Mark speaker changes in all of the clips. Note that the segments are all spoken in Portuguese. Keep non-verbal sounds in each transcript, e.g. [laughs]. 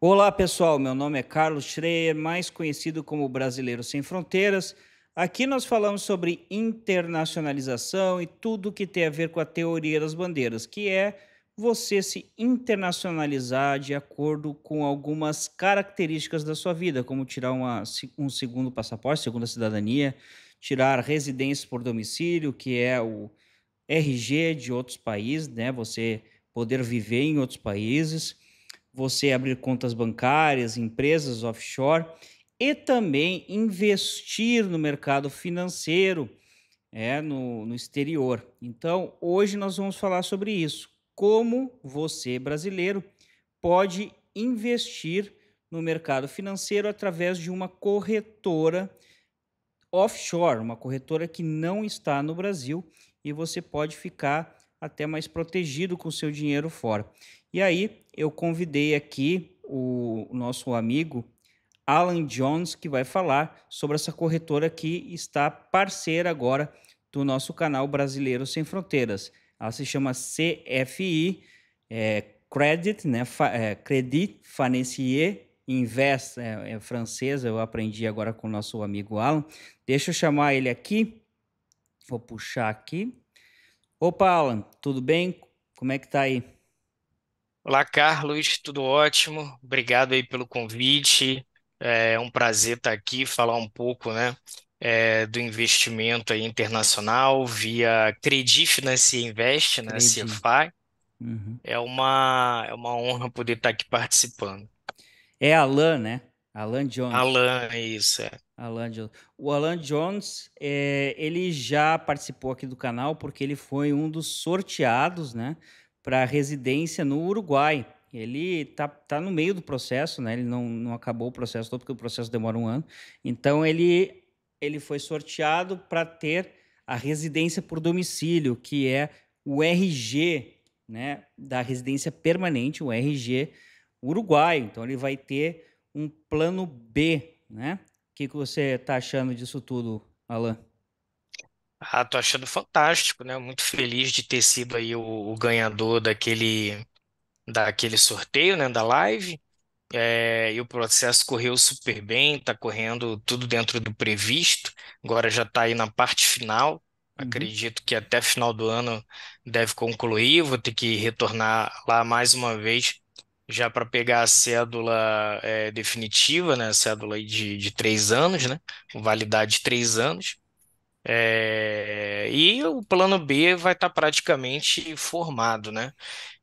Speaker 1: Olá pessoal, meu nome é Carlos Schreier, mais conhecido como Brasileiro Sem Fronteiras. Aqui nós falamos sobre internacionalização e tudo que tem a ver com a teoria das bandeiras, que é você se internacionalizar de acordo com algumas características da sua vida, como tirar uma, um segundo passaporte, segunda cidadania, tirar residência por domicílio, que é o RG de outros países, né? Você poder viver em outros países você abrir contas bancárias, empresas offshore e também investir no mercado financeiro, é, no, no exterior. Então, hoje nós vamos falar sobre isso. Como você, brasileiro, pode investir no mercado financeiro através de uma corretora offshore, uma corretora que não está no Brasil e você pode ficar até mais protegido com o seu dinheiro fora. E aí eu convidei aqui o nosso amigo Alan Jones, que vai falar sobre essa corretora que está parceira agora do nosso canal Brasileiro Sem Fronteiras. Ela se chama CFI é, Credit, né? Fa, é, Credit Financier Invest, é, é francesa, eu aprendi agora com o nosso amigo Alan. Deixa eu chamar ele aqui. Vou puxar aqui. Opa, Alan, tudo bem? Como é que tá aí?
Speaker 2: Olá, Carlos, tudo ótimo? Obrigado aí pelo convite. É um prazer estar aqui, falar um pouco, né, é, do investimento aí internacional via Credi Finance Invest, né, Credi. CFI. Uhum. É uma, é uma honra poder estar aqui
Speaker 1: participando. É Alan, né? Alan Jones. Alan, isso, é. Alan Jones. O Alan Jones, é, ele já participou aqui do canal porque ele foi um dos sorteados, né? para residência no Uruguai. Ele tá, tá no meio do processo, né? Ele não, não acabou o processo todo, porque o processo demora um ano. Então ele, ele foi sorteado para ter a residência por domicílio, que é o RG, né? Da residência permanente, o RG Uruguai. Então ele vai ter um plano B, né? O que, que você está achando disso tudo, Alan?
Speaker 2: Ah, tô achando fantástico, né? Muito feliz de ter sido aí o, o ganhador daquele, daquele sorteio, né? Da live. É, e o processo correu super bem, tá correndo tudo dentro do previsto. Agora já tá aí na parte final. Uhum. Acredito que até final do ano deve concluir. Vou ter que retornar lá mais uma vez já para pegar a cédula é, definitiva, né? A cédula de, de três anos, né? Com validade de três anos. É, e o plano B vai estar tá praticamente formado, né?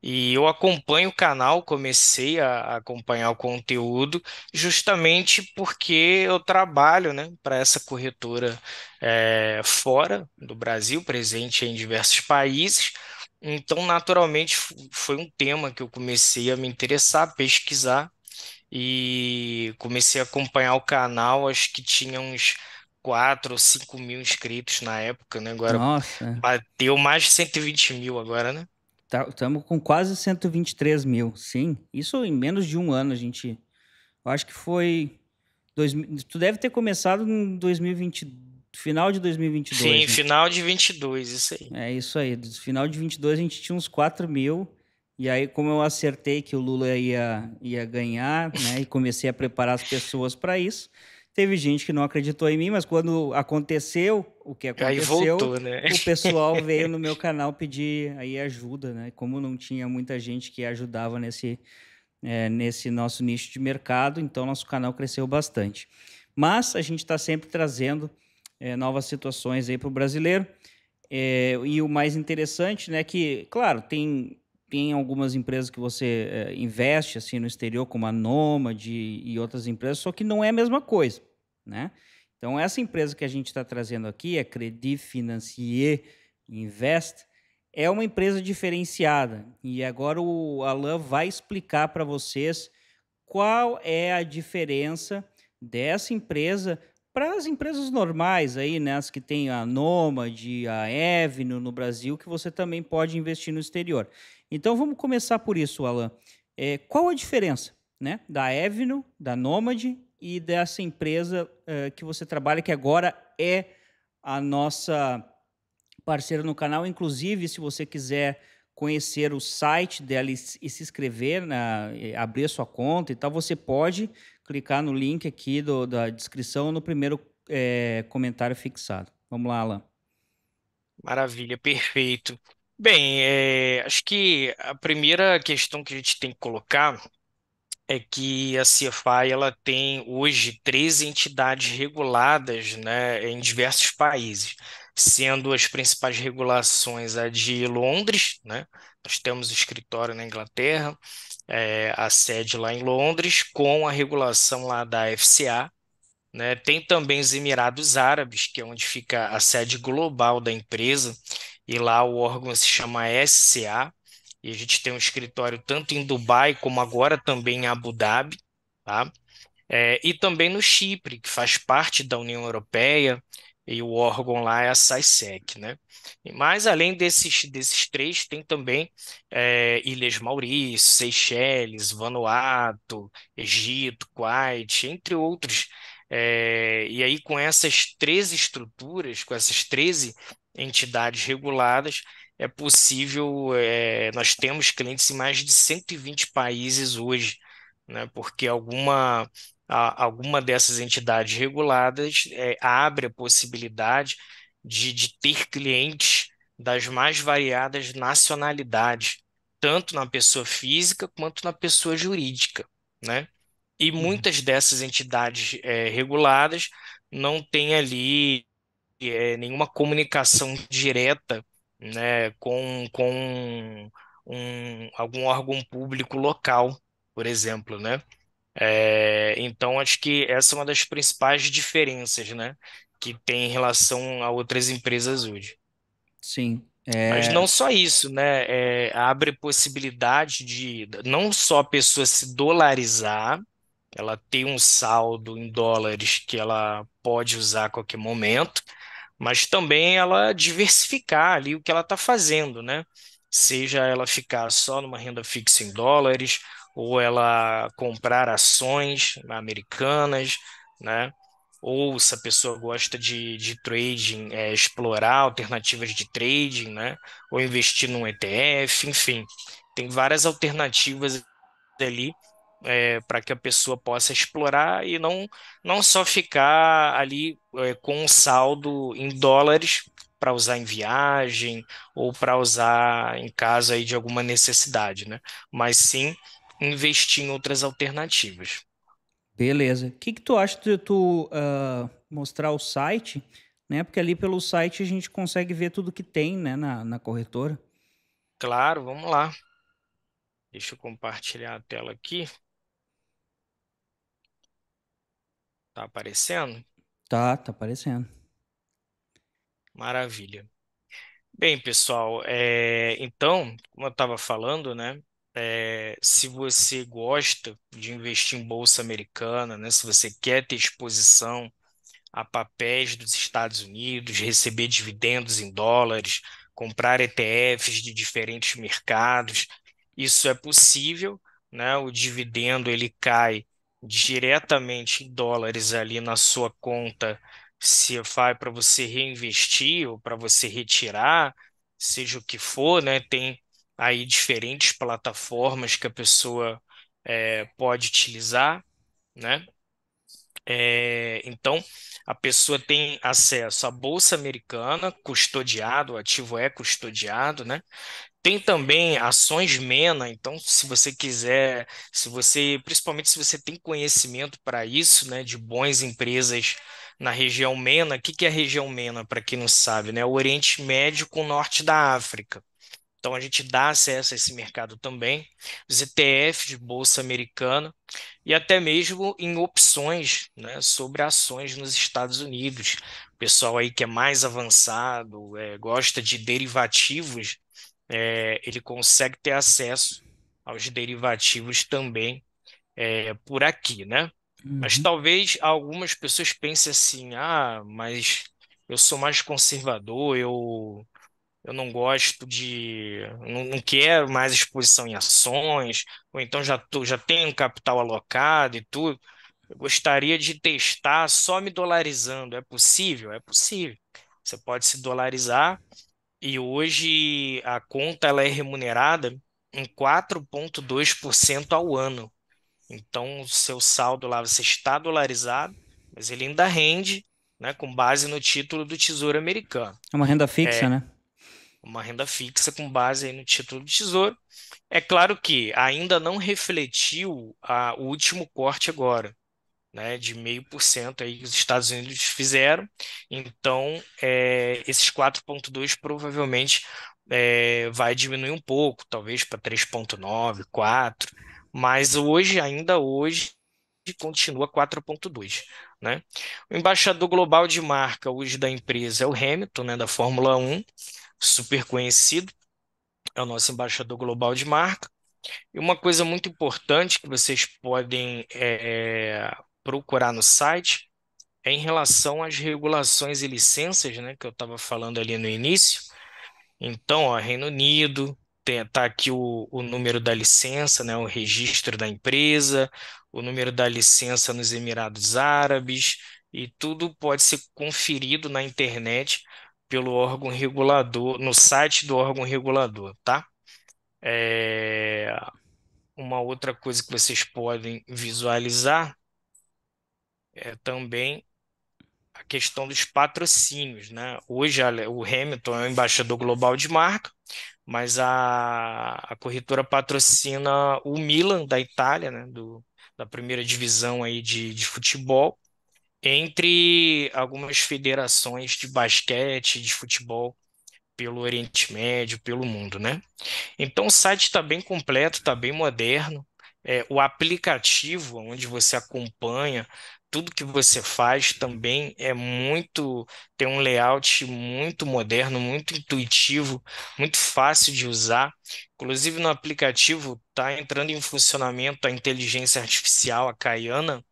Speaker 2: E eu acompanho o canal, comecei a, acompanhar o conteúdo justamente porque eu trabalho, né, para essa corretora é, fora do Brasil, presente em diversos países. Então, naturalmente, foi um tema que eu comecei a me interessar, a pesquisar e comecei a acompanhar o canal. Acho que tinha uns 4 ou 5 mil inscritos na época, né? Agora Nossa. bateu mais de
Speaker 1: 120 mil agora, né? Estamos tá, com quase 123 mil, sim. Isso em menos de um ano, a gente. Eu acho que foi. Dois, tu deve ter começado em 2020, final de 2022. Sim, né?
Speaker 2: final de 22, isso aí.
Speaker 1: É isso aí. Do final de 22 a gente tinha uns 4 mil. E aí, como eu acertei que o Lula ia, ia ganhar, né? e comecei a preparar as pessoas para isso. Teve gente que não acreditou em mim, mas quando aconteceu o que aconteceu, voltou, né? o pessoal veio no meu canal pedir aí ajuda, né? Como não tinha muita gente que ajudava nesse, é, nesse nosso nicho de mercado, então nosso canal cresceu bastante. Mas a gente está sempre trazendo é, novas situações aí para o brasileiro. É, e o mais interessante, né, que, claro, tem tem algumas empresas que você é, investe assim no exterior, como a Nomad e outras empresas, só que não é a mesma coisa, né? Então, essa empresa que a gente está trazendo aqui, a é Credit Financier Invest, é uma empresa diferenciada. E agora o Alan vai explicar para vocês qual é a diferença dessa empresa para as empresas normais aí, né? As que tem a Nomad, a Evno no Brasil, que você também pode investir no exterior. Então vamos começar por isso, Alan. É, qual a diferença né, da Evno, da Nomad e dessa empresa é, que você trabalha, que agora é a nossa parceira no canal? Inclusive, se você quiser conhecer o site dela e, se inscrever, na, abrir sua conta e tal, você pode clicar no link aqui do, da descrição no primeiro é, comentário fixado. Vamos lá, Alan.
Speaker 2: Maravilha, perfeito. Bem, é, acho que a primeira questão que a gente tem que colocar é que a CFI ela tem hoje três entidades reguladas, né, em diversos países, sendo as principais regulações a de Londres, né, nós temos o escritório na Inglaterra, é, a sede lá em Londres, com a regulação lá da FCA, né, tem também os Emirados Árabes, que é onde fica a sede global da empresa, e lá o órgão se chama SCA, e a gente tem um escritório tanto em Dubai como agora também em Abu Dhabi, tá? É, e também no Chipre, que faz parte da União Europeia, e o órgão lá é a SAISEC, né? Mas além desses, desses três, tem também é, Ilhas Maurício, Seychelles, Vanuatu, Egito, Kuwait, entre outros. É, e aí, com essas três estruturas, com essas 13 entidades reguladas, é possível, é, nós temos clientes em mais de 120 países hoje, né, porque alguma, a, alguma dessas entidades reguladas é, abre a possibilidade de, de ter clientes das mais variadas nacionalidades, tanto na pessoa física quanto na pessoa jurídica, né? E uhum. muitas dessas entidades é, reguladas não têm ali é, nenhuma comunicação direta né, com, com um, algum órgão público local, por exemplo, né? É, então, acho que essa é uma das principais diferenças, né, que tem em relação a outras empresas hoje.
Speaker 1: Sim. É... Mas não
Speaker 2: só isso, né? É, abre possibilidade de não só a pessoa se dolarizar, ela tem um saldo em dólares que ela pode usar a qualquer momento, mas também ela diversificar ali o que ela está fazendo, né? Seja ela ficar só numa renda fixa em dólares, ou ela comprar ações americanas, né? Ou se a pessoa gosta de, de trading, é, explorar alternativas de trading, né? Ou investir num ETF, enfim, tem várias alternativas ali é, para que a pessoa possa explorar e não, não só ficar ali é, com um saldo em dólares para usar em viagem ou para usar em caso aí de alguma necessidade, né? Mas sim investir em outras alternativas.
Speaker 1: Beleza. O que, que tu acha de tu uh, mostrar o site? Né? Porque ali pelo site a gente consegue ver tudo que tem né? na, na corretora.
Speaker 2: Claro, vamos lá. Deixa eu compartilhar a tela aqui. Tá aparecendo?
Speaker 1: Tá, tá aparecendo.
Speaker 2: Maravilha. Bem, pessoal, é, então, como eu estava falando, né? É, se você gosta de investir em bolsa americana, né, se você quer ter exposição a papéis dos Estados Unidos, receber dividendos em dólares, comprar ETFs de diferentes mercados, isso é possível, né? O dividendo ele cai diretamente em dólares ali na sua conta, se vai para você reinvestir ou para você retirar, seja o que for, né? Tem aí diferentes plataformas que a pessoa é, pode utilizar, né? É, então, a pessoa tem acesso à Bolsa Americana, custodiado, o ativo é custodiado, né? Tem também ações MENA, então se você quiser, se você, principalmente se você tem conhecimento para isso, né, de boas empresas na região MENA, o que, que é a região MENA, para quem não sabe, né? É o Oriente Médio com o norte da África. Então a gente dá acesso a esse mercado também, os ETF de bolsa americana e até mesmo em opções, né, sobre ações nos Estados Unidos. O pessoal aí que é mais avançado, é, gosta de derivativos, é, ele consegue ter acesso aos derivativos também é, por aqui, né? Uhum. Mas talvez algumas pessoas pensem assim, ah, mas eu sou mais conservador, eu, eu não gosto de, não, não quero mais exposição em ações, ou então já, tô, já tenho capital alocado e tudo. Eu gostaria de testar só me dolarizando. É possível? É possível. Você pode se dolarizar e hoje a conta ela é remunerada em 4,2% ao ano. Então, o seu saldo lá, você está dolarizado, mas ele ainda rende né, com base no título do Tesouro americano.
Speaker 1: É uma renda fixa, é, né?
Speaker 2: Uma renda fixa com base no título do Tesouro. É claro que ainda não refletiu a, o último corte agora né, de meio por cento aí que os Estados Unidos fizeram. Então, é, esses 4,2 provavelmente é, vai diminuir um pouco, talvez para 3,9, 4, mas hoje, ainda hoje, continua 4,2. Né? O embaixador global de marca hoje da empresa é o Hamilton, né, da Fórmula 1, super conhecido, é o nosso embaixador global de marca. E uma coisa muito importante que vocês podem é, procurar no site é em relação às regulações e licenças, né, que eu estava falando ali no início. Então, ó, Reino Unido, está aqui o, o número da licença, né, o registro da empresa, o número da licença nos Emirados Árabes, e tudo pode ser conferido na internet pelo órgão regulador, no site do órgão regulador, tá? É... Uma outra coisa que vocês podem visualizar é, também a questão dos patrocínios, né? Hoje o Hamilton é o embaixador global de marca, mas a, a corretora patrocina o Milan da Itália, né? Do, da primeira divisão aí de, de futebol, entre algumas federações de basquete, de futebol pelo Oriente Médio, pelo mundo, né? Então o site está bem completo, está bem moderno. É, o aplicativo onde você acompanha tudo que você faz também é muito, tem um layout muito moderno, muito intuitivo, muito fácil de usar. Inclusive no aplicativo está entrando em funcionamento a inteligência artificial, a Kayana,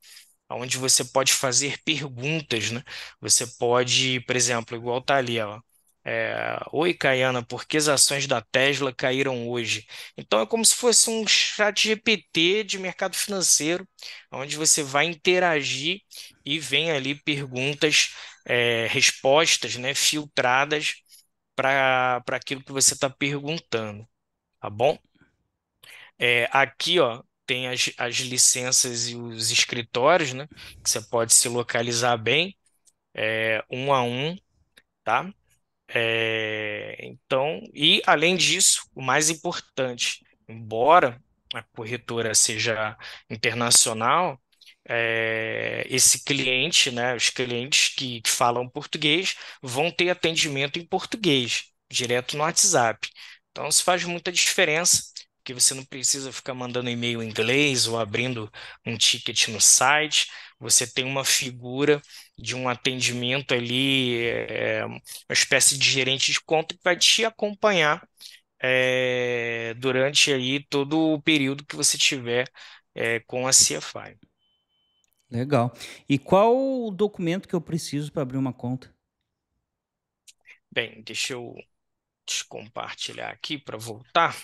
Speaker 2: onde você pode fazer perguntas, né? Você pode, por exemplo, igual tá ali, ó, é, Oi, Caiana, por que as ações da Tesla caíram hoje? Então é como se fosse um chat GPT de mercado financeiro, onde você vai interagir e vem ali perguntas, é, respostas né, filtradas para aquilo que você está perguntando, tá bom? É, aqui ó, tem as, as licenças e os escritórios, né? Que você pode se localizar bem, é, um a um, tá? É, então, e além disso, o mais importante, embora a corretora seja internacional, é, esse cliente, né, os clientes que, que falam português vão ter atendimento em português, direto no WhatsApp. Então, isso faz muita diferença, porque você não precisa ficar mandando e-mail em inglês ou abrindo um ticket no site você tem uma figura de um atendimento ali, é, uma espécie de gerente de conta que vai te acompanhar é, durante aí todo o período que você tiver é, com a CFI.
Speaker 1: Legal. E qual o documento que eu preciso para abrir uma conta?
Speaker 2: Bem, deixa eu compartilhar aqui para voltar.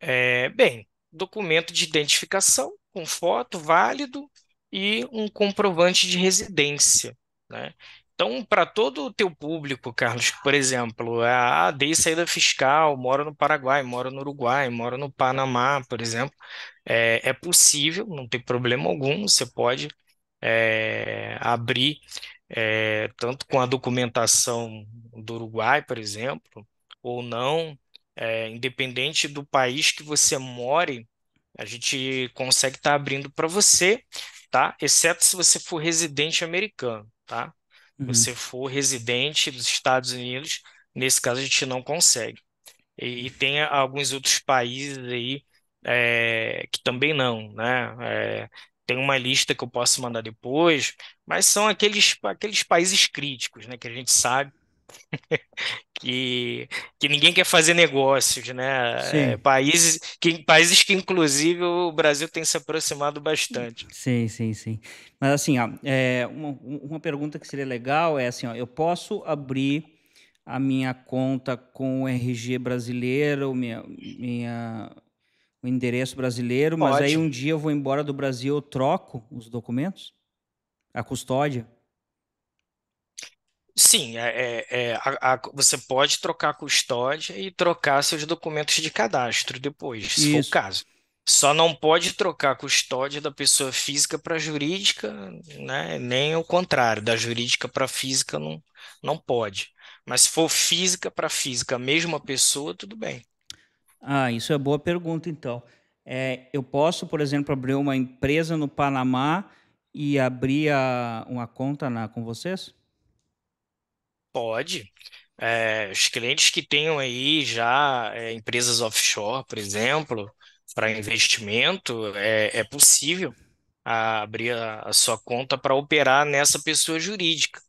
Speaker 2: É, bem, documento de identificação com foto válido, e um comprovante de residência, né? Então, para todo o teu público, Carlos, [laughs] por exemplo, ah, dei saída fiscal, moro no Paraguai, moro no Uruguai, moro no Panamá, por exemplo, é, é possível, não tem problema algum, você pode é, abrir é, tanto com a documentação do Uruguai, por exemplo, ou não, é, independente do país que você more, a gente consegue estar tá abrindo para você tá? Exceto se você for residente americano, tá? Uhum. Você for residente dos Estados Unidos, nesse caso a gente não consegue. E, e tem alguns outros países aí é, que também não, né? É, tem uma lista que eu posso mandar depois, mas são aqueles, aqueles países críticos, né? Que a gente sabe [laughs] que, que ninguém quer fazer negócios, né? É, sim. Países, que, países que, inclusive, o Brasil tem se
Speaker 1: aproximado bastante. Sim, sim, sim. Mas, assim, ó, é, uma, uma pergunta que seria legal é assim, ó, eu posso abrir a minha conta com o RG brasileiro, minha, minha, o endereço brasileiro, mas aí um dia eu vou embora do Brasil, eu troco os documentos? A custódia?
Speaker 2: Sim, é, é, é a, a, você pode trocar custódia e trocar seus documentos de cadastro depois, se for o caso. Só não pode trocar custódia da pessoa física para jurídica, né? nem o contrário, da jurídica para física não, não pode. Mas se for física para física, mesma pessoa,
Speaker 1: tudo bem. Ah, isso é boa pergunta, então. É, eu posso, por exemplo, abrir uma empresa no Panamá e abrir a, uma conta na, com vocês?
Speaker 2: Pode. É, os clientes que tenham aí já é, empresas offshore, por exemplo, para investimento, é, é possível a, abrir a, a, sua conta para operar nessa pessoa jurídica,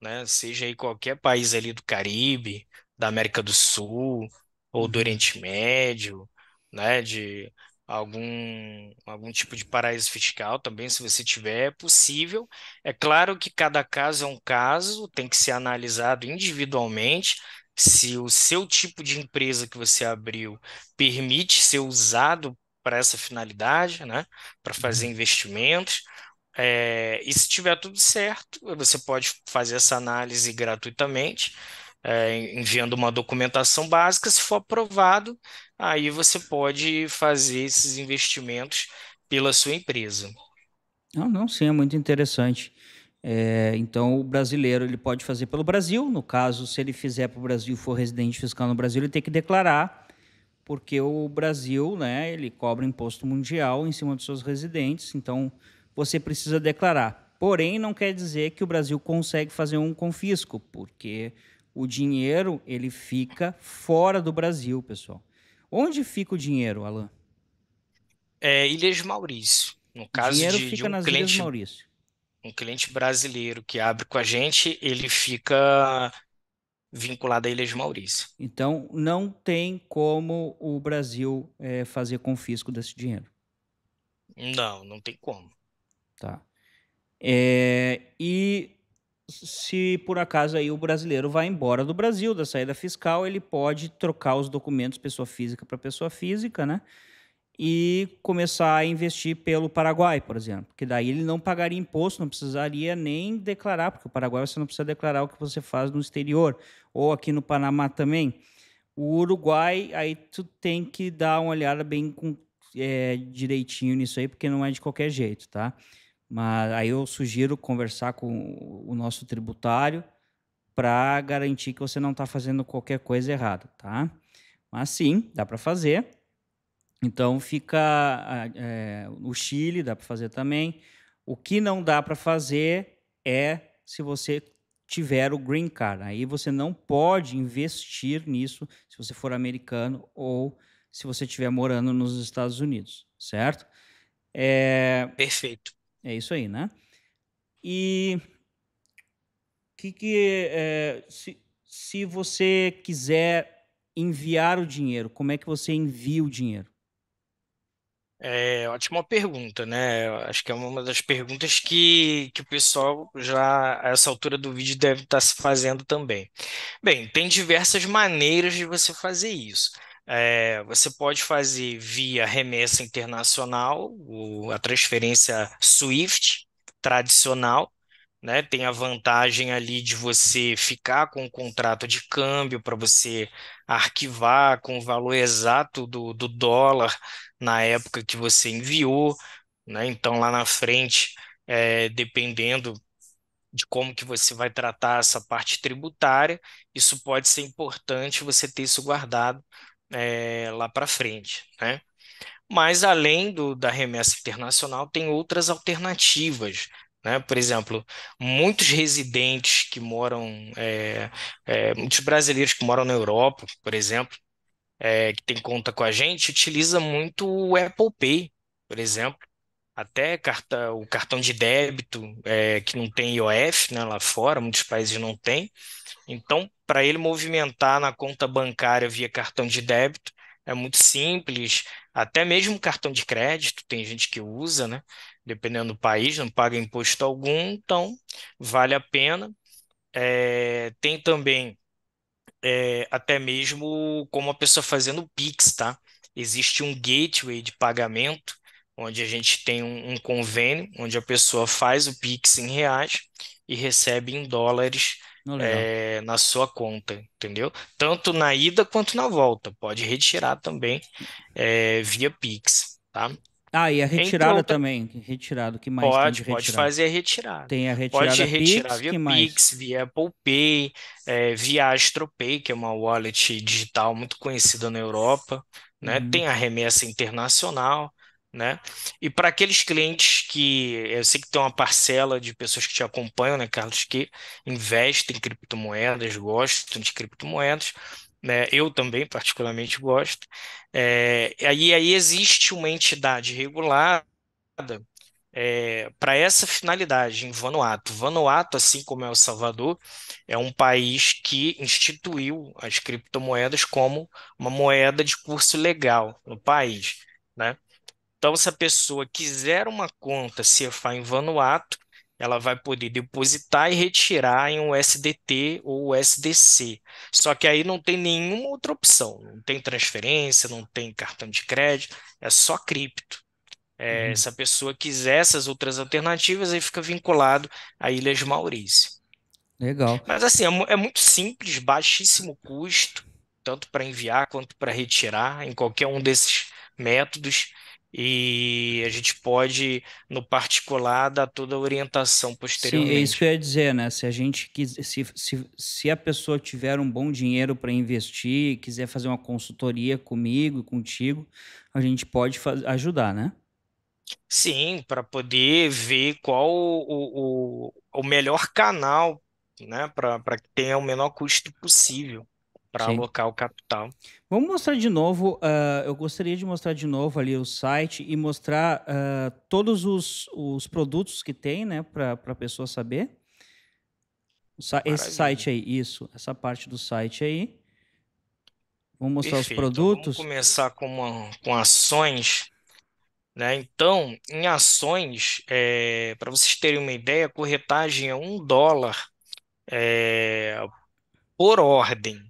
Speaker 2: né? Seja aí qualquer país ali do Caribe, da América do Sul ou do Oriente Médio, né? De algum, algum tipo de paraíso fiscal também, se você tiver, é possível. É claro que cada caso é um caso, tem que ser analisado individualmente. Se o seu tipo de empresa que você abriu permite ser usado para essa finalidade, né? para fazer uhum. investimentos. É, e se tiver tudo certo, você pode fazer essa análise gratuitamente é, enviando uma documentação básica. Se for aprovado, aí você pode fazer esses investimentos pela sua empresa.
Speaker 1: Não, ah, não, sim, é muito interessante. É, então, o brasileiro ele pode fazer pelo Brasil. No caso, se ele fizer para o Brasil for residente fiscal no Brasil, ele tem que declarar, porque o Brasil né, ele cobra imposto mundial em cima dos seus residentes. Então, você precisa declarar. Porém, não quer dizer que o Brasil consegue fazer um confisco, porque o dinheiro ele fica fora do Brasil, pessoal. Onde fica o dinheiro, Alan?
Speaker 2: É, Ilhas Maurício.
Speaker 1: No caso o dinheiro de, fica de um nas cliente, Ilhas Maurício.
Speaker 2: Um cliente brasileiro que abre com a gente, ele fica vinculado a de Maurício.
Speaker 1: Então, não tem como o Brasil é, fazer confisco desse dinheiro.
Speaker 2: Não, não tem como.
Speaker 1: Tá. É, e se por acaso aí o brasileiro vai embora do Brasil, da saída fiscal, ele pode trocar os documentos pessoa física para pessoa física, né? E começar a investir pelo Paraguai, por exemplo. Porque daí ele não pagaria imposto, não precisaria nem declarar, porque o Paraguai você não precisa declarar o que você faz no exterior, ou aqui no Panamá também. O Uruguai, aí tu tem que dar uma olhada bem com, é, direitinho nisso aí, porque não é de qualquer jeito, tá? Mas aí eu sugiro conversar com o nosso tributário para garantir que você não está fazendo qualquer coisa errada, tá? Mas sim, dá para fazer. Então fica é, o Chile, dá para fazer também. O que não dá para fazer é se você tiver o green card. Aí você não pode investir nisso se você for americano ou se você estiver morando nos Estados Unidos, certo? É... Perfeito. É isso aí, né? E que, que é, se, se você quiser enviar o dinheiro, como é que você envia o dinheiro?
Speaker 2: É ótima pergunta, né? acho que é uma das perguntas que, que o pessoal já a essa altura do vídeo deve estar se fazendo também. Bem, tem diversas maneiras de você fazer isso. É, você pode fazer via remessa internacional, o, a transferência SWIFT tradicional, né? Tem a vantagem ali de você ficar com o contrato de câmbio para você arquivar com o valor exato do, do dólar na época que você enviou, né? Então lá na frente, é, dependendo de como que você vai tratar essa parte tributária, isso pode ser importante você ter isso guardado é, lá para frente, né? Mas além do, da remessa internacional, tem outras alternativas. Né? Por exemplo, muitos residentes que moram, é, é, muitos brasileiros que moram na Europa, por exemplo, é, que tem conta com a gente, utiliza muito o Apple Pay, por exemplo. Até carta, o cartão de débito, que não tem IOF né, lá fora, muitos países não têm. Então, para ele movimentar na conta bancária via cartão de débito. É muito simples, até mesmo cartão de crédito, tem gente que usa, né? Dependendo do país, não paga imposto algum, então vale a pena. É, tem também é, até mesmo como a pessoa fazendo Pix, tá? Existe um gateway de pagamento onde a gente tem um, um convênio, onde a pessoa faz o Pix em reais e recebe em dólares
Speaker 1: é,
Speaker 2: na sua conta, entendeu? Tanto na ida quanto na volta. Pode retirar também é, via Pix, tá?
Speaker 1: Ah, e a retirada outra... também. Retirado, que mais? Pode, pode fazer a retirada. Tem a retirada Pode retirar Pix, via Pix, mais?
Speaker 2: via Apple Pay, é, via AstroPay, que é uma wallet digital muito conhecida na Europa. Né? Uhum. Tem a remessa internacional, né? E para aqueles clientes que eu sei que tem uma parcela de pessoas que te acompanham, né, Carlos, que investem em criptomoedas, gostam de criptomoedas, né? Eu também particularmente gosto. É, aí, aí existe uma entidade regulada é, para essa finalidade em Vanuatu. Vanuatu, assim como El é Salvador, é um país que instituiu as criptomoedas como uma moeda de curso legal no país, né? Então, se a pessoa quiser uma conta CFA em Vanuatu, ela vai poder depositar e retirar em um SDT ou USDC. Só que aí não tem nenhuma outra opção, não tem transferência, não tem cartão de crédito, é só cripto. É, uhum. Se a pessoa quiser essas outras alternativas, aí fica vinculado a Ilhas Maurício.
Speaker 1: Legal. Mas
Speaker 2: assim, é, é muito simples, baixíssimo custo, tanto para enviar quanto para retirar, em qualquer um desses métodos e a gente pode, no particular, dar toda a orientação posteriormente. Sim, é isso
Speaker 1: que eu ia dizer, né? Se a gente quiser, se, se, se a pessoa tiver um bom dinheiro para investir, quiser fazer uma consultoria comigo, contigo, a gente pode ajudar, né? Sim,
Speaker 2: para poder ver qual o, o, o melhor canal, né? Para que tenha o menor custo possível para alocar o capital.
Speaker 1: Vamos mostrar de novo, uh, eu gostaria de mostrar de novo ali o site e mostrar uh, todos os, os produtos que tem, né, para a pessoa saber. Sa Maravilha. Esse site aí, isso, essa parte do site aí. Vamos mostrar Perfeito. os produtos.
Speaker 2: Vamos começar com, uma, com ações. Né? Então, em ações, é, para vocês terem uma ideia, a corretagem é um dólar é, por ordem.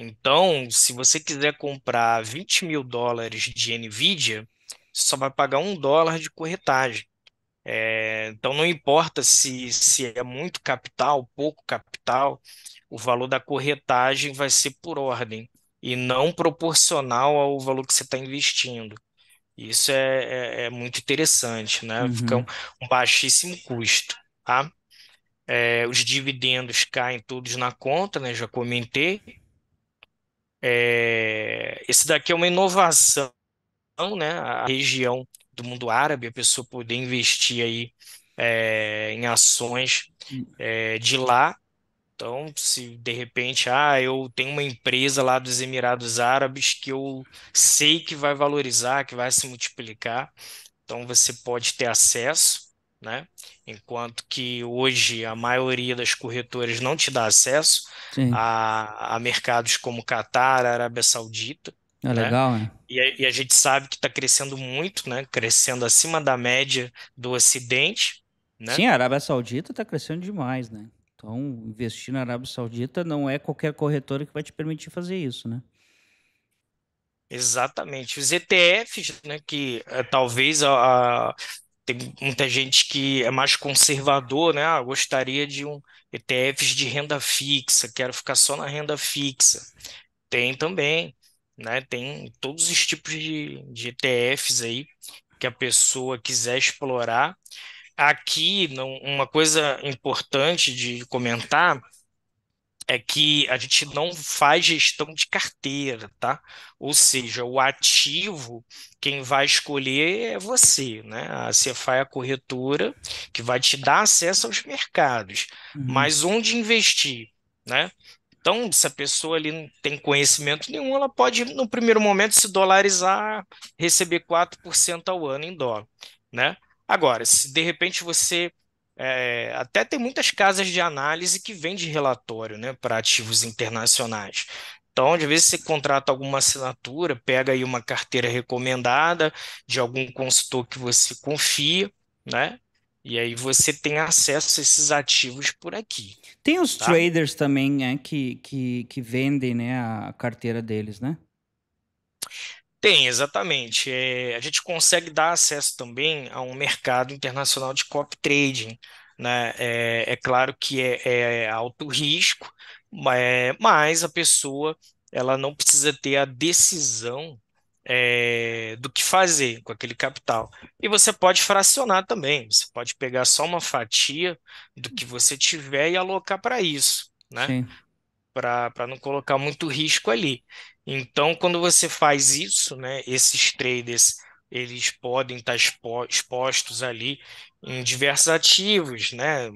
Speaker 2: Então, se você quiser comprar 20 mil dólares de NVIDIA, você só vai pagar um dólar de corretagem. É, então, não importa se, se é muito capital, pouco capital, o valor da corretagem vai ser por ordem e não proporcional ao valor que você está investindo. Isso é, é, é, muito interessante, né? Fica um, uhum. um, baixíssimo custo, tá? É, os dividendos caem todos na conta, né? Já comentei. É, esse daqui é uma inovação, né? A região do mundo árabe, a pessoa poder investir aí é, em ações é, de lá. Então, se de repente, ah, eu tenho uma empresa lá dos Emirados Árabes que eu sei que vai valorizar, que vai se multiplicar, então você pode ter acesso, né? Enquanto que hoje a maioria das corretoras não te dá acesso a, a, mercados como Catar, Arábia Saudita.
Speaker 1: É né? legal, né?
Speaker 2: E a, e a, gente sabe que está crescendo muito, né? Crescendo acima da média do Ocidente. Né? Sim, a
Speaker 1: Arábia Saudita está crescendo demais, né? Então, investir na Arábia Saudita não é qualquer corretora que vai te permitir fazer isso, né?
Speaker 2: Exatamente. Os ETFs, né, que é, talvez a, a, tem muita gente que é mais conservador, né? Ah, gostaria de um ETFs de renda fixa, quero ficar só na renda fixa. Tem também, né? Tem todos os tipos de, de ETFs aí que a pessoa quiser explorar. Aqui, uma coisa importante de comentar é que a gente não faz gestão de carteira, tá? Ou seja, o ativo, quem vai escolher é você, né? A Cefai é a corretora que vai te dar acesso aos mercados, uhum. mas onde investir, né? Então, se a pessoa ali não tem conhecimento nenhum, ela pode, no primeiro momento, se dolarizar, receber 4% ao ano em dólar, né? Agora, se de repente você é, até tem muitas casas de análise que vendem relatório né, para ativos internacionais. Então, de vez você contrata alguma assinatura, pega aí uma carteira recomendada de algum consultor que você confia, né? E aí você tem acesso a esses ativos por aqui.
Speaker 1: Tem os tá? traders também, né, que, que, que vendem né, a carteira deles, né?
Speaker 2: Tem, exatamente. É, a gente consegue dar acesso também a um mercado internacional de copy trading. Né? É, é claro que é, é alto risco, mas, é, mas a pessoa ela não precisa ter a decisão é, do que fazer com aquele capital. E você pode fracionar também, você pode pegar só uma fatia do que você tiver e alocar para isso. Né? para não colocar muito risco ali. Então, quando você faz isso, né, esses traders eles podem estar tá expo expostos ali em diversos ativos, né?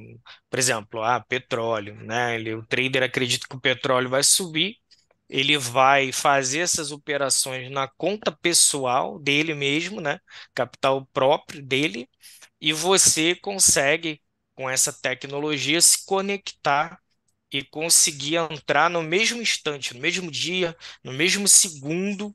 Speaker 2: Por exemplo, ah, petróleo, né? Ele, o trader acredita que o petróleo vai subir, ele vai fazer essas operações na conta pessoal dele mesmo, né? Capital próprio dele, e você consegue com essa tecnologia se conectar e conseguir entrar no mesmo instante, no mesmo dia, no mesmo segundo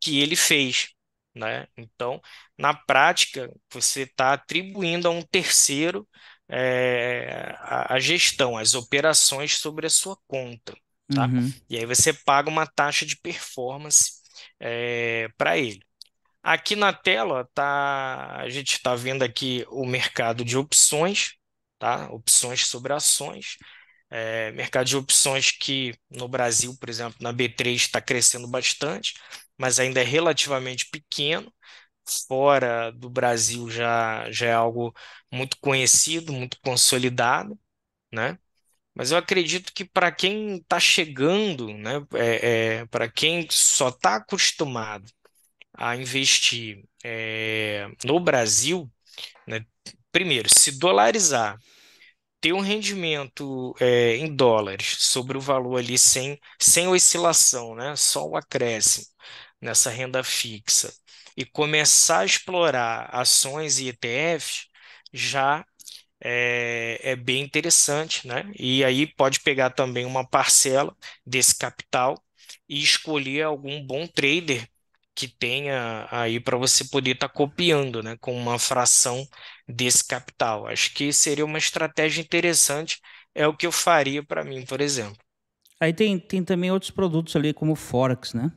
Speaker 2: que ele fez. Né? Então, na prática, você está atribuindo a um terceiro é, a, a, gestão, as operações sobre a sua conta. Tá? Uhum. E aí você paga uma taxa de performance é, eh, para ele. Aqui na tela tá, a gente está vendo aqui o mercado de opções, tá? opções sobre ações é, mercado de opções que no Brasil, por exemplo, na B3 está crescendo bastante, mas ainda é relativamente pequeno. Fora do Brasil já, já é algo muito conhecido, muito consolidado, né? Mas eu acredito que para quem está chegando, né, é, é, para quem só está acostumado a investir é, no Brasil, né, primeiro, se dolarizar ter um rendimento é, em dólares sobre o valor ali sem, sem oscilação, né? só o acréscimo nessa renda fixa, e começar a explorar ações e ETFs, já é, é bem interessante, né? E aí pode pegar também uma parcela desse capital e escolher algum bom trader que tenha aí para você poder estar tá copiando, né? Com uma fração desse capital. Acho que seria uma estratégia interessante, é o que eu faria
Speaker 1: para mim, por exemplo. Aí tem, tem também outros produtos ali, como o Forex, né?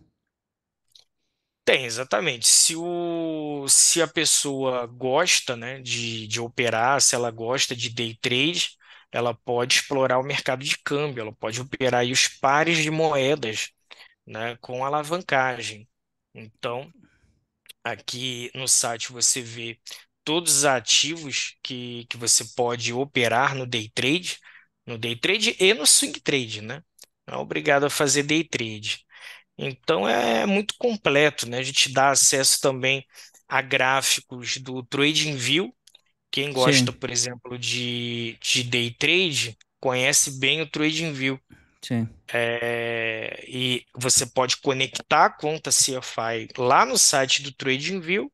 Speaker 2: Tem, exatamente. Se, o, se a pessoa gosta né, de, de operar, se ela gosta de day trade, ela pode explorar o mercado de câmbio, ela pode operar os pares de moedas né, com alavancagem. Então, aqui no site você vê todos os ativos que, que você pode operar no day trade, no day trade e no swing trade, né? Não é obrigado a fazer day trade. Então é muito completo, né? A gente dá acesso também a gráficos do TradingView. Quem gosta, Sim. por exemplo, de, de day trade conhece bem o TradingView. Sim. É, e você pode conectar a conta CFI lá no site do TradingView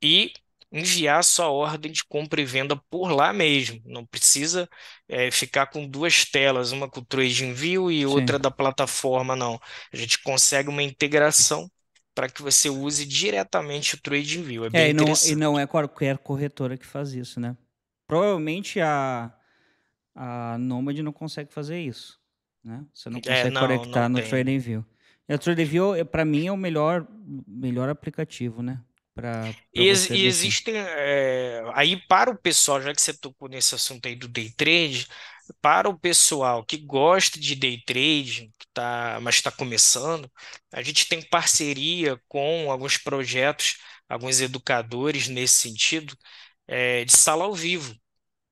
Speaker 2: e enviar sua ordem de compra e venda por lá mesmo. Não precisa é, ficar com duas telas, uma com o trade de envio e Sim. outra da plataforma, não. A gente consegue uma integração para que você use diretamente o trade envio. É, é e, não, e
Speaker 1: não é qualquer corretora que faz isso, né? Provavelmente a, a Nomad não consegue fazer isso, né? Você não é, consegue não, conectar não no tem. trade envio. E o trade envio, é, para mim, é o melhor, melhor aplicativo, né? e, e existem
Speaker 2: é, eh, aí para o pessoal, já que você tocou nesse assunto aí do day trade, para o pessoal que gosta de day trade, que tá, mas está começando, a gente tem parceria com alguns projetos, alguns educadores nesse sentido, é, de sala ao vivo.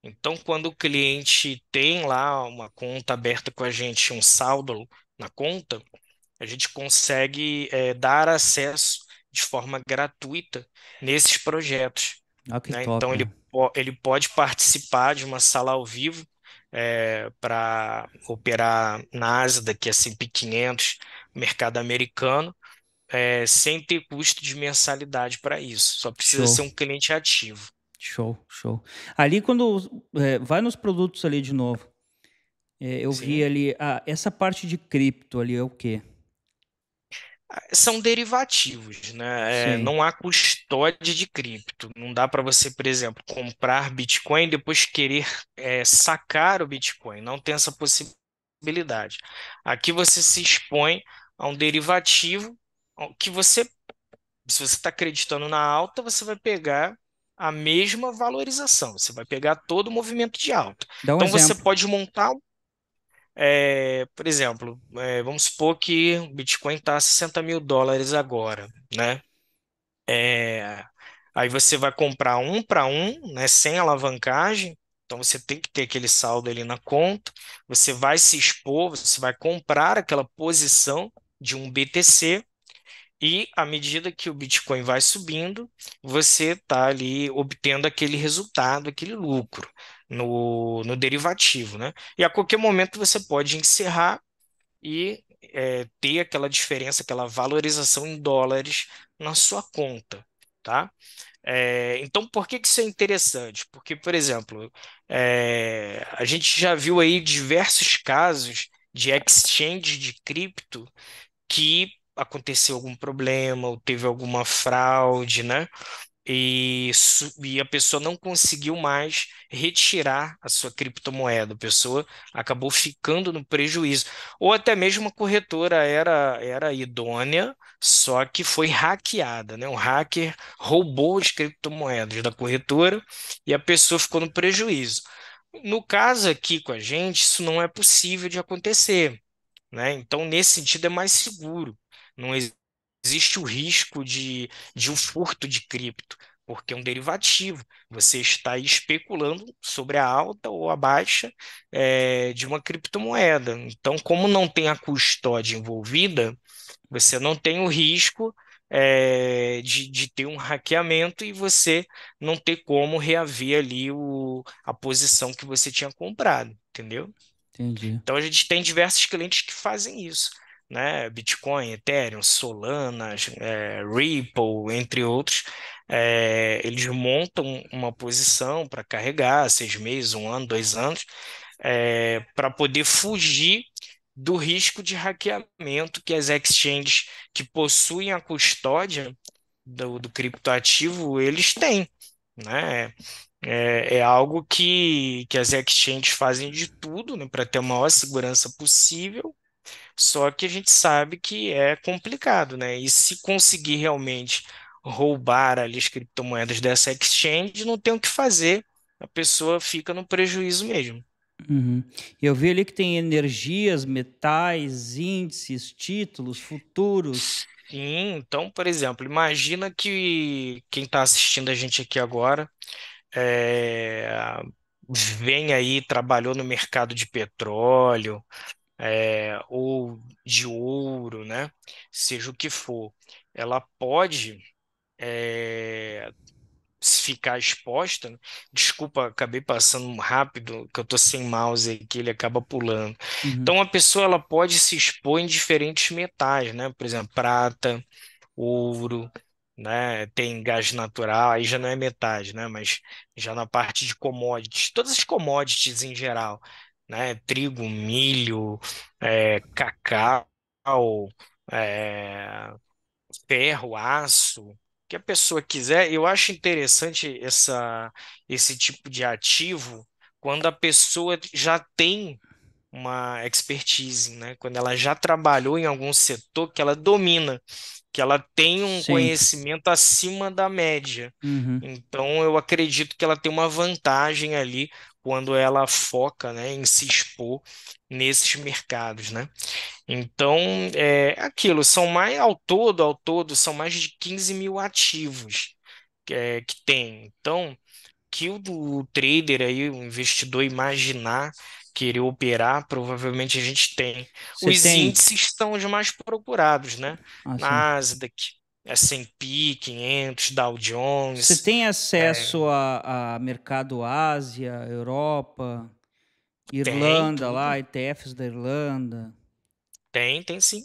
Speaker 2: Então, quando o cliente tem lá uma conta aberta com a gente, um saldo na conta, a gente consegue é, dar acesso de forma gratuita nesses projetos. Ah, né? Top, então, né? ele, ele pode participar de uma sala ao vivo é, para operar na ASA daqui a S&P 500, mercado americano, é, sem ter custo de mensalidade para isso. Só precisa show. ser um cliente ativo.
Speaker 1: Show, show. Ali quando é, vai nos produtos ali de novo, é, eu Sim. vi ali ah, essa parte de cripto ali é o quê? são
Speaker 2: derivativos, né? É, não há custódia de cripto. Não dá para você, por exemplo, comprar Bitcoin e depois querer é, sacar o Bitcoin. Não tem essa possibilidade. Aqui você se expõe a um derivativo que você, se você está acreditando na alta, você vai pegar a mesma valorização. Você vai pegar todo o movimento de alta. Um então exemplo. você pode montar é, por exemplo, é, vamos supor que o Bitcoin está a 60 mil dólares agora, né? É, aí você vai comprar um para um, né, sem alavancagem, então você tem que ter aquele saldo ali na conta, você vai se expor, você vai comprar aquela posição de um BTC, e à medida que o Bitcoin vai subindo, você está ali obtendo aquele resultado, aquele lucro no, no derivativo, né? E a qualquer momento você pode encerrar e é, ter aquela diferença, aquela valorização em dólares na sua conta, tá? É, então, por que, que isso é interessante? Porque, por exemplo, é, a gente já viu aí diversos casos de exchange de cripto que aconteceu algum problema ou teve alguma fraude, né? e, e a pessoa não conseguiu mais retirar a sua criptomoeda, a pessoa acabou ficando no prejuízo. Ou até mesmo a corretora era, era idônea, só que foi hackeada, né? Um hacker roubou as criptomoedas da corretora e a pessoa ficou no prejuízo. No caso aqui com a gente, isso não é possível de acontecer. Né? Então, nesse sentido, é mais seguro. Não existe existe o risco de, de um furto de cripto, porque é um derivativo. Você está especulando sobre a alta ou a baixa é, de uma criptomoeda. Então, como não tem a custódia envolvida, você não tem o risco é, de, de ter um hackeamento e você não ter como reaver ali o, a posição que você tinha comprado, entendeu?
Speaker 1: Entendi. Então
Speaker 2: a gente tem diversos clientes que fazem isso né, Bitcoin, Ethereum, Solana, é, Ripple, entre outros, é, eles montam uma posição para carregar seis meses, um ano, dois anos, é, para poder fugir do risco de hackeamento que as exchanges que possuem a custódia do, do criptoativo eles têm, né? É, é, algo que, que as exchanges fazem de tudo né, para ter a maior segurança possível só que a gente sabe que é complicado, né? E se conseguir realmente roubar ali as criptomoedas dessa exchange, não tem o que fazer, a pessoa fica no prejuízo mesmo.
Speaker 1: Uhum. Eu vi ali que tem energias, metais, índices, títulos, futuros.
Speaker 2: Sim, então, por exemplo, imagina que quem está assistindo a gente aqui agora é, vem aí, trabalhou no mercado de petróleo, é, ou de ouro, né? Seja o que for, ela pode é, ficar exposta. Né? Desculpa, acabei passando rápido, que eu estou sem mouse aqui, ele acaba pulando. Uhum. Então, a pessoa ela pode se expor em diferentes metais, né? Por exemplo, prata, ouro, né? Tem gás natural, aí já não é metais, né? Mas já na parte de commodities, todas as commodities em geral, né? Trigo, milho, é, cacau, é, ferro, aço, que a pessoa quiser. Eu acho interessante essa, esse tipo de ativo quando a pessoa já tem uma expertise, né? Quando ela já trabalhou em algum setor que ela domina, que ela tem um Sim. conhecimento acima da média. Uhum. Então eu acredito que ela tem uma vantagem ali quando ela foca né, em se expor nesses mercados. Né? Então, é aquilo, são mais ao todo, ao todo, são mais de 15 mil ativos é, que tem. Então, que o, o trader aí, o investidor imaginar querer operar, provavelmente
Speaker 1: a gente tem. Você Os tem... índices
Speaker 2: estão os mais procurados, né? Ah, Nasdaq, é S&P 500, Dow Jones. Você tem acesso
Speaker 1: é... a, a, mercado Ásia, Europa, Irlanda tem, lá, ETFs da Irlanda?
Speaker 2: Tem, tem sim.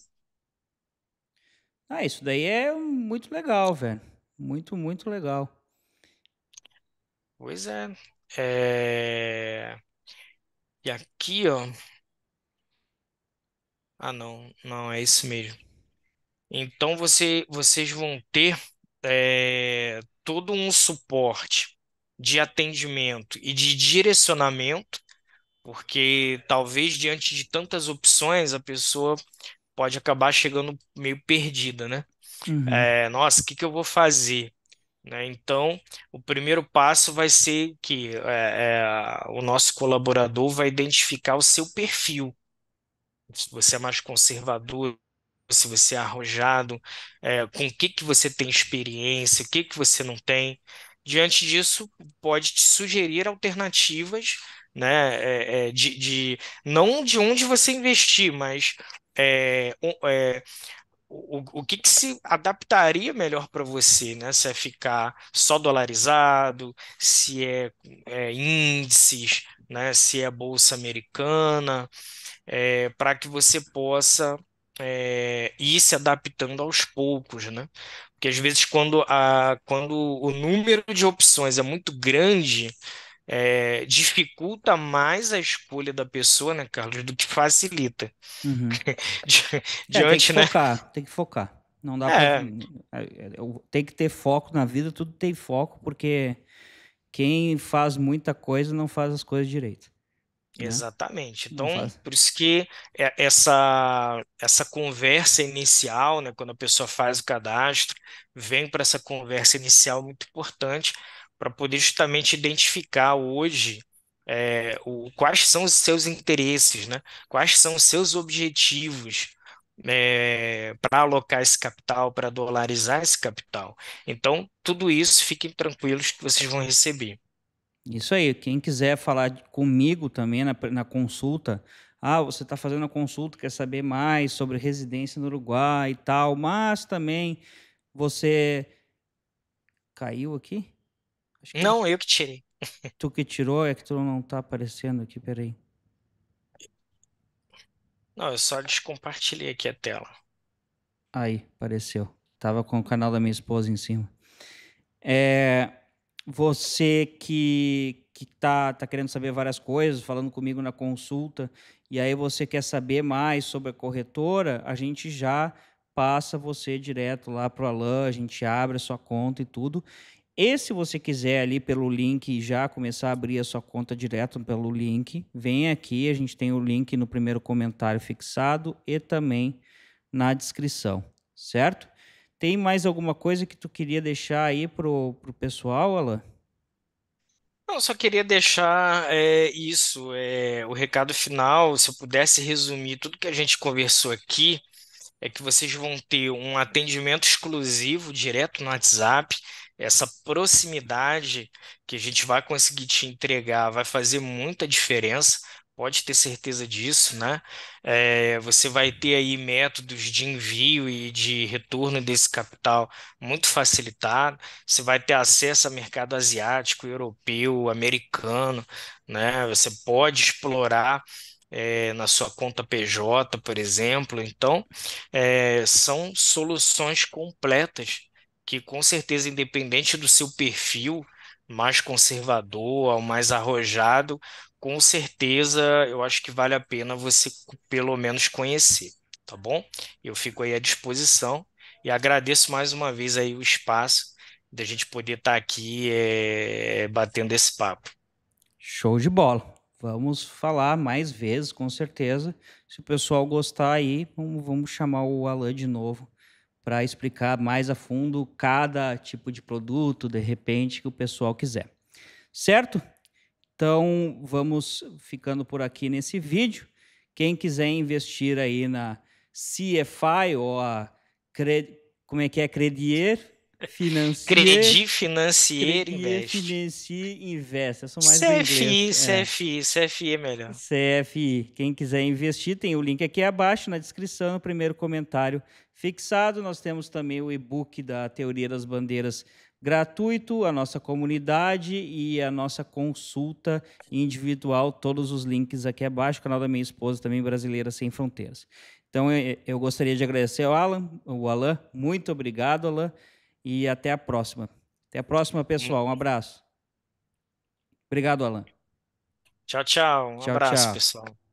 Speaker 1: Ah, isso daí é muito legal, velho. Muito, muito legal.
Speaker 2: Pois é. é... E aqui, ó. Ah, não, não, é isso mesmo. Então você, vocês vão ter é, todo um suporte de atendimento e de direcionamento, porque talvez diante de tantas opções a pessoa pode acabar chegando meio perdida, né? Uhum. É, nossa, o que, que eu vou fazer? Né? Então, o primeiro passo vai ser que é, o nosso colaborador vai identificar o seu perfil. Se você é mais conservador, se você é arrojado, é, com o que, que você tem experiência, o que, que você não tem. Diante disso, pode te sugerir alternativas né, é, de, de, não de onde você investir, mas é, é, o, o que, que se adaptaria melhor para você, né? Se é ficar só dolarizado, se é, é índices, né? Se é bolsa americana, para que você possa é, ir se adaptando aos poucos, né? Porque às vezes quando, a, quando o número de opções é muito grande, é, dificulta mais a escolha da pessoa, né, Carlos, do que
Speaker 1: facilita. Uhum. [laughs] diante, é, tem que né? focar, tem que focar. Não dá é. pra... É, é, tem que ter foco na vida, tudo tem foco, porque quem faz muita coisa não faz as coisas direito. Né?
Speaker 2: Exatamente. Então, por isso que é, essa, essa conversa inicial, né, quando a pessoa faz o cadastro, vem para essa conversa inicial muito importante para poder justamente identificar hoje é, o, quais são os seus interesses, né? quais são os seus objetivos é, para alocar esse capital, para dolarizar esse capital. Então, tudo isso, fiquem tranquilos que vocês vão receber.
Speaker 1: Isso aí. Quem quiser falar comigo também na, na consulta, ah, você está fazendo a consulta, quer saber mais sobre residência no Uruguai e tal, mas também você caiu aqui? Que... não, eu que tirei. [laughs] tu que tirou, é que tu não está aparecendo aqui, peraí.
Speaker 2: Não, eu só descompartilhei aqui a tela.
Speaker 1: Aí, apareceu. Tava com o canal da minha esposa em cima. É... Você que que tá, tá querendo saber várias coisas, falando comigo na consulta, e aí você quer saber mais sobre a corretora, a gente já passa você direto lá para o Alan, a gente abre a sua conta e tudo. E se você quiser ali pelo link já começar a abrir a sua conta direto pelo link, vem aqui, a gente tem o link no primeiro comentário fixado e também na descrição, certo? Tem mais alguma coisa que tu queria deixar aí pro, pro pessoal, Alan?
Speaker 2: Eu só queria deixar é, isso, é, o recado final, se eu pudesse resumir tudo que a gente conversou aqui, é que vocês vão ter um atendimento exclusivo direto no WhatsApp, essa proximidade que a gente vai conseguir te entregar vai fazer muita diferença pode ter certeza disso, né? É, você vai ter aí métodos de envio e de retorno desse capital muito facilitado, você vai ter acesso a mercado asiático, europeu, americano, né? Você pode explorar é, na sua conta PJ, por exemplo. Então, é, são soluções completas que, com certeza, independente do seu perfil, mais conservador ao mais arrojado, com certeza eu acho que vale a pena você pelo menos conhecer, tá bom? Eu fico aí à disposição e agradeço mais uma vez aí o espaço da gente poder estar tá aqui é, batendo esse
Speaker 1: papo. Show de bola. Vamos falar mais vezes, com certeza. Se o pessoal gostar aí, vamos chamar o Alan de novo para explicar mais a fundo cada tipo de produto, de repente, que o pessoal quiser. Certo? Então, vamos ficando por aqui nesse vídeo. Quem quiser investir aí na CFI ou a Cred... como é que é? Credier Financier. Credi Financier Credier Invest. Financier Invest. CFI, CFI,
Speaker 2: CFI é melhor.
Speaker 1: CFI. Quem quiser investir, tem o link aqui abaixo na descrição, no primeiro comentário fixado. Nós temos também o e-book da Teoria das Bandeiras gratuito, a nossa comunidade e a nossa consulta individual. Todos os links aqui abaixo, canal da minha esposa também, Brasileira Sem Fronteiras. Então, eu gostaria de agradecer ao Alan, o Alan. Muito obrigado, Alan. E até a próxima. Até a próxima, pessoal. Um abraço. Obrigado, Alan.
Speaker 2: Tchau, tchau. Um tchau, abraço, tchau. pessoal.